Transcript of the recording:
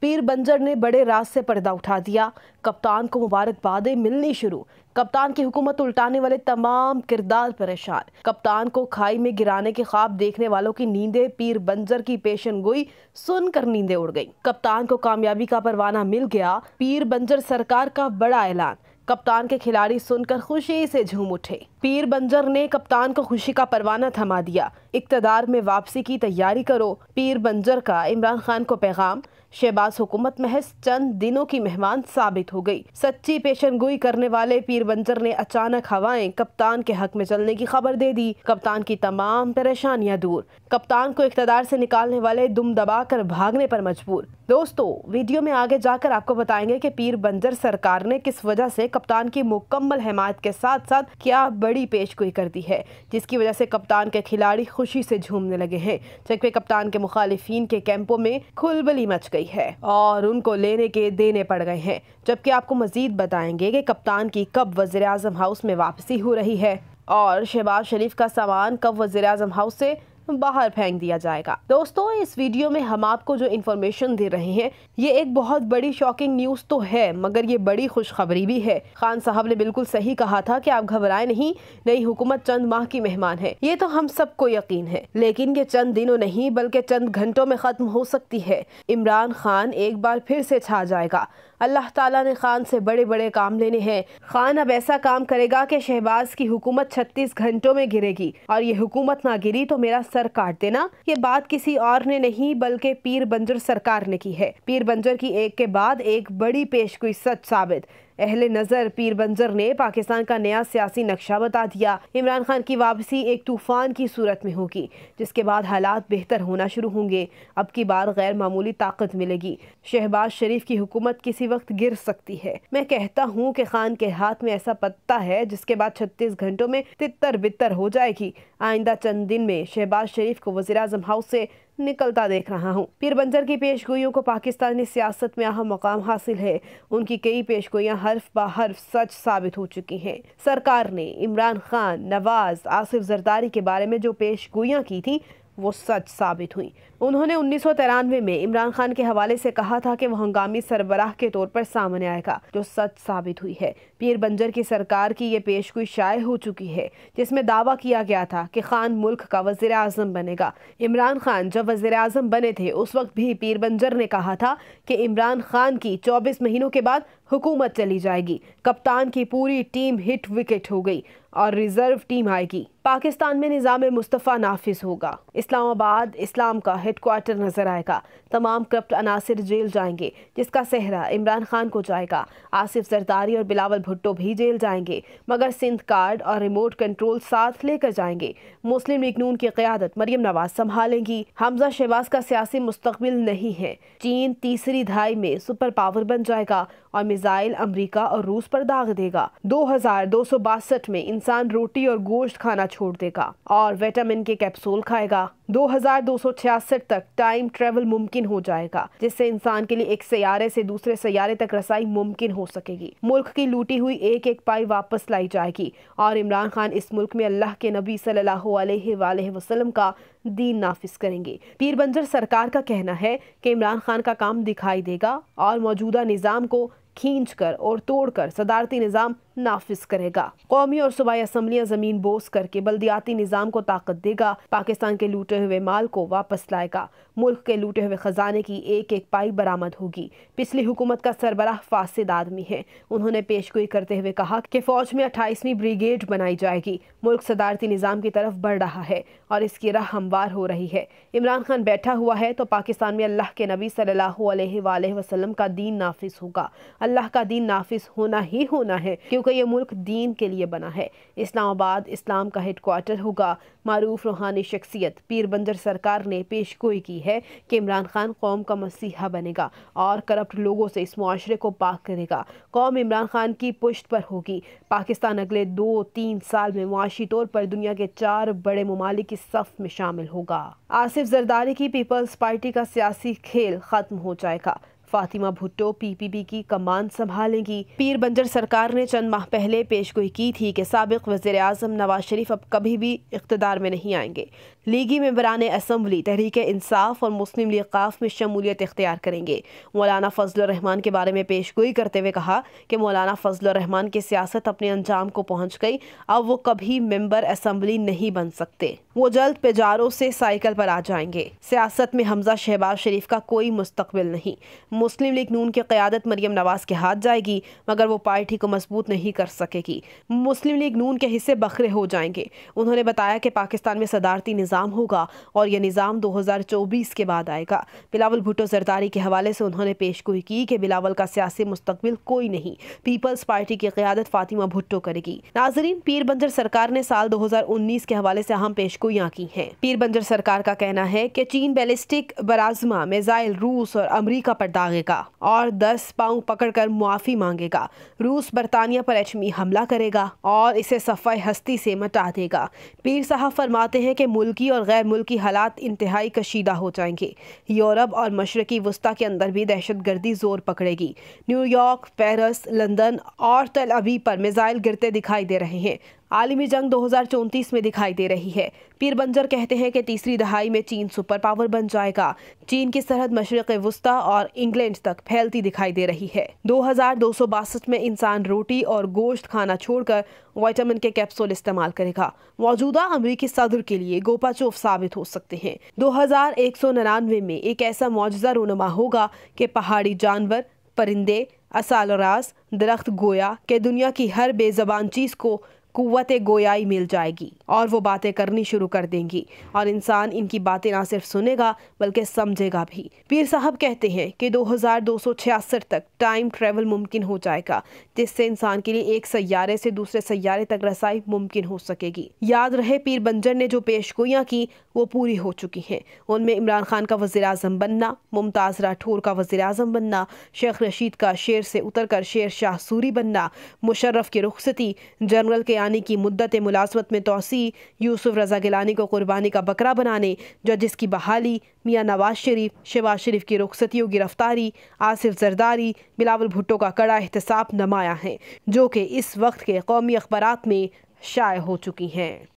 पीर बंजर ने बड़े राज से पर्दा उठा दिया कप्तान को मुबारकबादें मिलनी शुरू कप्तान की हुकूमत उल्टाने वाले तमाम किरदार परेशान कप्तान को खाई में गिराने के ख्वाब देखने वालों की नींदें पीर बंजर की पेशन गोई सुनकर नींदें उड़ गईं। कप्तान को कामयाबी का परवाना मिल गया पीर बंजर सरकार का बड़ा ऐलान कप्तान के खिलाड़ी सुनकर खुशी से झूम उठे पीर बंजर ने कप्तान को खुशी का परवाना थमा दिया इकतदार में वापसी की तैयारी करो पीर बंजर का इमरान खान को पैगाम शहबाज हुकूमत महज चंद दिनों की मेहमान साबित हो गई सच्ची पेशन गोई करने वाले पीर बंजर ने अचानक हवाएं कप्तान के हक में चलने की खबर दे दी कप्तान की तमाम परेशानियां दूर कप्तान को इकतदार से निकालने वाले दुम दबा कर भागने पर मजबूर दोस्तों वीडियो में आगे जाकर आपको बताएंगे कि पीर बंजर सरकार ने किस वजह से कप्तान की मुकम्मल हमायत के साथ साथ क्या बड़ी पेशगोई कर दी है जिसकी वजह से कप्तान के खिलाड़ी खुशी से झूमने लगे हैं जबकि कप्तान के मुखालिफिन के कैंपों में खुलबली मच गई है और उनको लेने के देने पड़ गए हैं जबकि आपको मजीद बताएंगे कि कप्तान की कब वजीर हाउस में वापसी हो रही है और शहबाज शरीफ का सामान कब वजे हाउस से बाहर फेंक दिया जाएगा दोस्तों इस वीडियो में हम आपको जो इन्फॉर्मेशन दे रहे हैं ये एक बहुत बड़ी शॉकिंग न्यूज तो है मगर ये बड़ी खुशखबरी भी है खान साहब ने बिल्कुल सही कहा था की आप घबराए नहीं नई हुकूमत चंद माह की मेहमान है ये तो हम सबको यकीन है लेकिन ये चंद दिनों नहीं बल्कि चंद घंटों में खत्म हो सकती है इमरान खान एक बार फिर से छा जाएगा अल्लाह ताला ने खान से बड़े बड़े काम लेने हैं खान अब ऐसा काम करेगा कि शहबाज की हुकूमत छत्तीस घंटों में गिरेगी और ये हुकूमत ना गिरी तो मेरा सर काट देना ये बात किसी और ने नहीं बल्कि पीर बंजर सरकार ने की है पीर बंजर की एक के बाद एक बड़ी पेशगोई सच साबित अहल नज़र पीर बंजर ने पाकिस्तान का नया सियासी नक्शा बता दिया इमरान खान की वापसी एक तूफान की सूरत में होगी जिसके बाद हालात बेहतर होना शुरू होंगे अब की बार गैर मामूली ताकत मिलेगी शहबाज शरीफ की हुकूमत किसी वक्त गिर सकती है मैं कहता हूँ की खान के हाथ में ऐसा पत्ता है जिसके बाद छत्तीस घंटों में तितर बितर हो जाएगी आइंदा चंद दिन में शहबाज शरीफ को वजी हाउस ऐसी निकलता देख रहा हूँ पीर बंजर की पेश गोइयों को पाकिस्तानी सियासत में अहम मकाम हासिल है उनकी कई पेश गोइयाँ हर्फ बा हर्फ सच साबित हो चुकी हैं सरकार ने इमरान खान नवाज आसिफ जरदारी के बारे में जो पेश गोइयाँ की थी वो सच साबित हुई उन्होंने उन्नीस में इमरान खान के हवाले से कहा था कि वह हंगामी सरबराह के तौर पर सामने आएगा जो सच साबित हुई है पीर बंजर की सरकार की ये पेशगोई शाये हो चुकी है जिसमें दावा किया गया था कि खान मुल्क का वजीर आजम बनेगा इमरान खान जब वजीर आजम बने थे उस वक्त भी पीर बंजर ने कहा था कि इमरान खान की चौबीस महीनों के बाद हुकूमत चली जाएगी कप्तान की पूरी टीम हिट विकेट हो गई और रिजर्व टीम आएगी पाकिस्तान में निज़ाम मुस्तफ़ा नाफिज होगा इस्लामाबाद इस्लाम का क्वार्टर नजर आएगा तमाम करप्ट अनासर जेल जाएंगे जिसका सेहरा इमरान खान को जाएगा आसिफ जरदारी और बिलावल भुट्टो भी जेल जाएंगे मगर सिंध कार्ड और रिमोट कंट्रोल साथ लेकर जाएंगे मुस्लिम लीग नून की क्यादत मरियम नवाज संभालेंगी हमजा शहबाज का सियासी मुस्तबिल नहीं है चीन तीसरी धाई में सुपर पावर बन जाएगा और मिजाइल अमरीका और रूस पर दाग देगा दो हजार दो सौ बासठ में इंसान इंसान रोटी और गोश्त खाना छोड़ देगा और विटामिन के कैप्सूल खाएगा 2266 तक टाइम ट्रेवल मुमकिन हो जाएगा जिससे इंसान के लिए एक सयारे से दूसरे सयारे तक रसाई मुमकिन हो सकेगी मुल्क की लूटी हुई एक एक पाई वापस लाई जाएगी और इमरान खान इस मुल्क में अल्लाह के नबी सल्लल्लाहु का दीन नाफिज करेंगे पीर बंजर सरकार का कहना है कि इमरान खान का काम दिखाई देगा और मौजूदा निज़ाम को खींच कर और तोड़ कर सदारती निज़ाम नाफिज करेगा कौमी और सूबाई असम्बलियाँ जमीन बोस करके बल्दियाती निज़ाम को ताकत देगा पाकिस्तान के लूटे हुए माल को वापस लाएगा मुल्क के लूटे हुए खजाने की एक एक पाई बरामद होगी पिछली हुकूमत का सरबराह फासद आदमी है उन्होंने पेश गोई करते हुए कहा कि फौज में अट्ठाईसवीं ब्रिगेड बनाई जाएगी मुल्क सदारती निज़ाम की तरफ बढ़ रहा है और इसकी राह हमवार हो रही है इमरान खान बैठा हुआ है तो पाकिस्तान में अल्लाह के नबी सल्लल्लाहु अलैहि वसल्लम का दीन नाफिस होगा अल्लाह का दीन नाफिज होना ही होना है क्योंकि क्योंकि ये मुल्क दीन के लिए बना है इस्लामाबाद इस्लाम का हेडकोार्टर होगा मरूफ रूहानी शख्सियत पीर बंदर सरकार ने पेश गोई की है कि इमरान खान कौम का मसीहा बनेगा और करप्ट लोगों से इस माशरे को पाक करेगा कौम इमरान खान की पुश्त पर होगी पाकिस्तान अगले दो तीन साल में मुआशी तौर पर दुनिया के चार बड़े ममालिक की सफ में शामिल होगा आसिफ जरदारी की पीपल्स पार्टी का सियासी खेल खत्म हो जाएगा फातिमा भुट्टो पीपीपी की कमान संभालेंगी पीर बंजर सरकार ने चंद माह पहले पेशगोई की थी कि सबक वजीर अजम नवाज शरीफ अब कभी भी इकतदार में नहीं आएंगे लीगी मेम्बरान असम्बली तहरीक इंसाफ और मुस्लिम लीग काफ में शमूलियत इख्तियार करेंगे मौलाना फजलरहमान के बारे में पेश गोई करते हुए कहा कि मौलाना फजलरहमान की सियासत अपने अंजाम को पहुँच गई अब वो कभी मेम्बर असम्बली नहीं बन सकते वो जल्द पेजारों से साइकिल पर आ जाएंगे सियासत में हमजा शहबाज शरीफ का कोई मुस्तबिल नहीं मुस्लिम लीग नून की क़्यादत मरियम नवाज के हाथ जाएगी मगर वो पार्टी को मजबूत नहीं कर सकेगी मुस्लिम लीग नून के हिस्से बखरे हो जाएंगे उन्होंने बताया कि पाकिस्तान में सदारती निज़ाम होगा और यह निज़ाम दो हजार चौबीस के बाद आएगा बिलावल भुट्टो जरदारी के हवाले से उन्होंने पेशगोई की कि बिलावल का सियासी मुस्तबिल कोई नहीं पीपल्स पार्टी की क्यादत फातिमा भुट्टो करेगी नाजरीन पीर बंजर सरकार ने साल दो उन्नीस के हवाले से अहम पेशगोइयाँ की हैं पीर बंजर सरकार का कहना है कि चीन बैलिस्टिक बराजमा मिजाइल रूस और अमरीका पर दाग भागेगा और 10 पाउंड पकड़कर मुआफी मांगेगा रूस बरतानिया पर एचमी हमला करेगा और इसे सफाई हस्ती से मटा देगा पीर साहब फरमाते हैं कि मुल्की और गैर मुल्की हालात इंतहाई कशीदा हो जाएंगे यूरोप और मशरकी वस्ती के अंदर भी दहशत गर्दी जोर पकड़ेगी न्यूयॉर्क पेरिस लंदन और तल अभी पर मिज़ाइल गिरते दिखाई दे रहे हैं आलमी जंग 2034 में दिखाई दे रही है पीर बंजर कहते हैं कि तीसरी दहाई में चीन सुपर पावर बन जाएगा चीन की सरहद मशरक वस्ता और इंग्लैंड तक फैलती दिखाई दे रही है दो में इंसान रोटी और गोश्त खाना छोड़कर वाइटामिन के कैप्सूल इस्तेमाल करेगा मौजूदा अमरीकी सदर के लिए गोपाचोफ साबित हो सकते हैं दो में एक ऐसा मुआजा रोनमा होगा कि पहाड़ी जानवर परिंदे असाल दरख्त गोया के दुनिया की हर बेजबान चीज को कुत गोयाई मिल जाएगी और वो बातें करनी शुरू कर देंगी और इंसान इनकी बातें ना सिर्फ सुनेगा बल्कि समझेगा भी पीर साहब कहते हैं कि 2266 तक टाइम ट्रेवल मुमकिन हो जाएगा जिससे इंसान के लिए एक सैारे से दूसरे सैारे तक रसाई मुमकिन हो सकेगी याद रहे पीर बंजर ने जो पेश की वो पूरी हो चुकी हैं उनमें इमरान खान का वजी अजम बनना मुमताज़ राठौर का वजी अजम बनना शेख रशीद का शेर से उतर कर शेर शाह सूरी बनना मुशर्रफ की रुखसती जनरल के आने की मुद्दत मुलाजमत में तोसी वापसी यूसुफ रजा गिलानी को कुर्बानी का बकरा बनाने जजिस की बहाली मियाँ नवाज शरीफ शहबाज शरीफ की रुखसतियों गिरफ्तारी आसिफ जरदारी बिलावल भुट्टो का कड़ा एहतसाब नमाया है जो कि इस वक्त के कौमी अखबार में शाये हो चुकी हैं